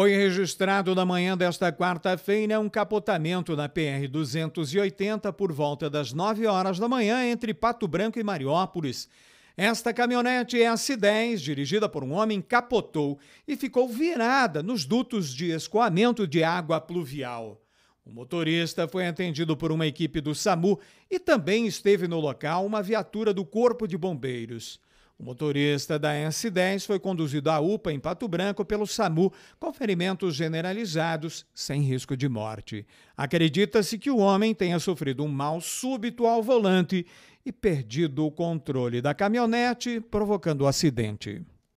Foi registrado na manhã desta quarta-feira um capotamento na PR-280 por volta das 9 horas da manhã entre Pato Branco e Mariópolis. Esta caminhonete S10, é dirigida por um homem, capotou e ficou virada nos dutos de escoamento de água pluvial. O motorista foi atendido por uma equipe do SAMU e também esteve no local uma viatura do Corpo de Bombeiros. O motorista da S10 foi conduzido à UPA em Pato Branco pelo SAMU com ferimentos generalizados, sem risco de morte. Acredita-se que o homem tenha sofrido um mal súbito ao volante e perdido o controle da caminhonete, provocando o acidente.